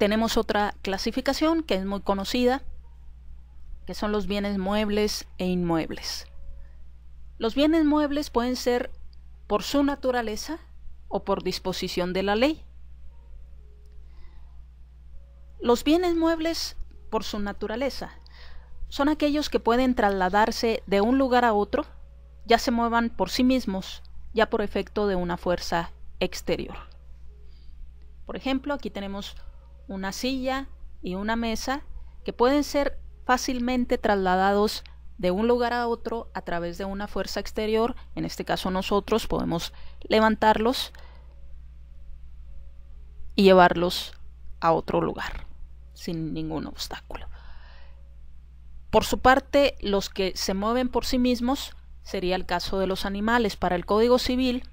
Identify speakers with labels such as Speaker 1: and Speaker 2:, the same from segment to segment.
Speaker 1: Tenemos otra clasificación que es muy conocida, que son los bienes muebles e inmuebles. Los bienes muebles pueden ser por su naturaleza o por disposición de la ley. Los bienes muebles por su naturaleza son aquellos que pueden trasladarse de un lugar a otro, ya se muevan por sí mismos, ya por efecto de una fuerza exterior. Por ejemplo, aquí tenemos una silla y una mesa que pueden ser fácilmente trasladados de un lugar a otro a través de una fuerza exterior. En este caso nosotros podemos levantarlos y llevarlos a otro lugar sin ningún obstáculo. Por su parte, los que se mueven por sí mismos sería el caso de los animales. Para el Código Civil,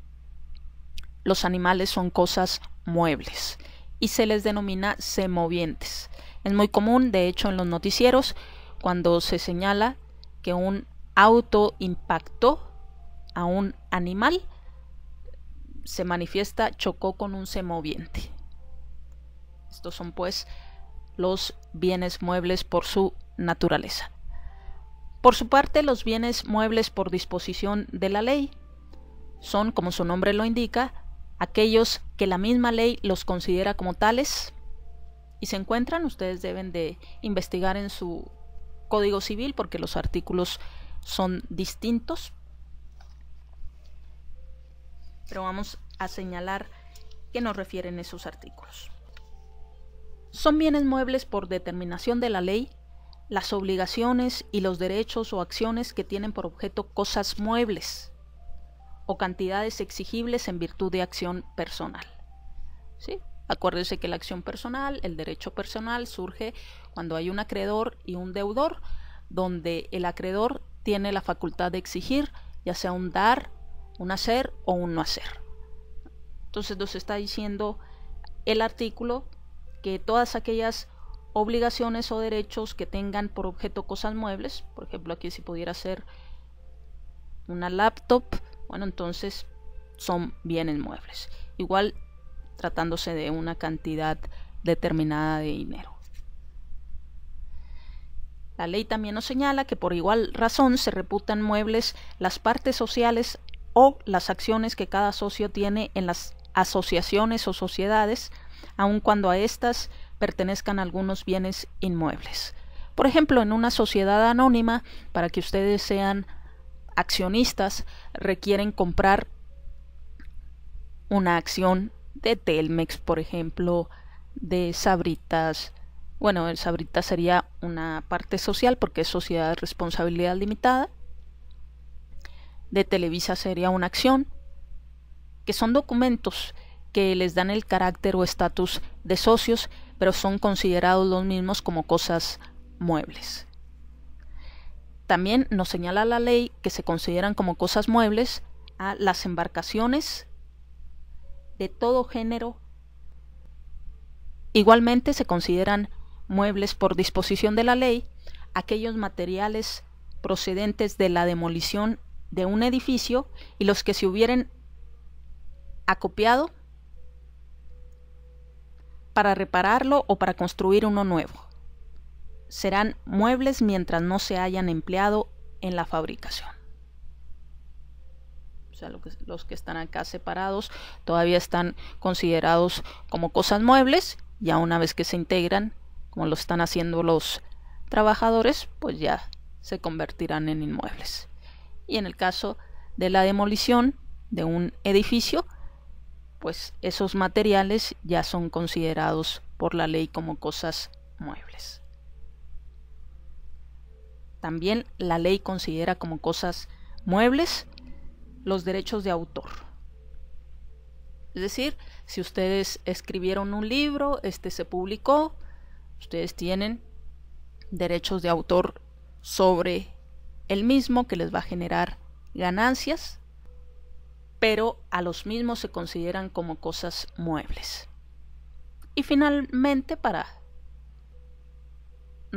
Speaker 1: los animales son cosas muebles y se les denomina semovientes. Es muy común, de hecho, en los noticieros, cuando se señala que un auto impactó a un animal, se manifiesta chocó con un semoviente. Estos son pues los bienes muebles por su naturaleza. Por su parte, los bienes muebles por disposición de la ley son, como su nombre lo indica, aquellos que la misma ley los considera como tales y se encuentran, ustedes deben de investigar en su código civil porque los artículos son distintos. Pero vamos a señalar qué nos refieren esos artículos. Son bienes muebles por determinación de la ley las obligaciones y los derechos o acciones que tienen por objeto cosas muebles, o cantidades exigibles en virtud de acción personal. ¿Sí? Acuérdense que la acción personal, el derecho personal, surge cuando hay un acreedor y un deudor, donde el acreedor tiene la facultad de exigir, ya sea un dar, un hacer o un no hacer. Entonces nos está diciendo el artículo que todas aquellas obligaciones o derechos que tengan por objeto cosas muebles, por ejemplo aquí si pudiera ser una laptop, bueno, entonces son bienes muebles. Igual tratándose de una cantidad determinada de dinero. La ley también nos señala que por igual razón se reputan muebles las partes sociales o las acciones que cada socio tiene en las asociaciones o sociedades, aun cuando a éstas pertenezcan algunos bienes inmuebles. Por ejemplo, en una sociedad anónima, para que ustedes sean accionistas requieren comprar una acción de Telmex, por ejemplo, de Sabritas. Bueno, el Sabritas sería una parte social porque es sociedad de responsabilidad limitada. De Televisa sería una acción, que son documentos que les dan el carácter o estatus de socios, pero son considerados los mismos como cosas muebles. También nos señala la ley que se consideran como cosas muebles a las embarcaciones de todo género. Igualmente se consideran muebles por disposición de la ley aquellos materiales procedentes de la demolición de un edificio y los que se hubieren acopiado para repararlo o para construir uno nuevo serán muebles mientras no se hayan empleado en la fabricación. O sea, los que están acá separados todavía están considerados como cosas muebles, ya una vez que se integran, como lo están haciendo los trabajadores, pues ya se convertirán en inmuebles. Y en el caso de la demolición de un edificio, pues esos materiales ya son considerados por la ley como cosas muebles. También la ley considera como cosas muebles los derechos de autor. Es decir, si ustedes escribieron un libro, este se publicó, ustedes tienen derechos de autor sobre el mismo que les va a generar ganancias, pero a los mismos se consideran como cosas muebles. Y finalmente, para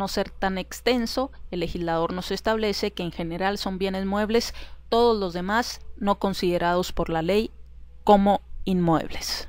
Speaker 1: no ser tan extenso, el legislador nos establece que en general son bienes muebles todos los demás no considerados por la ley como inmuebles.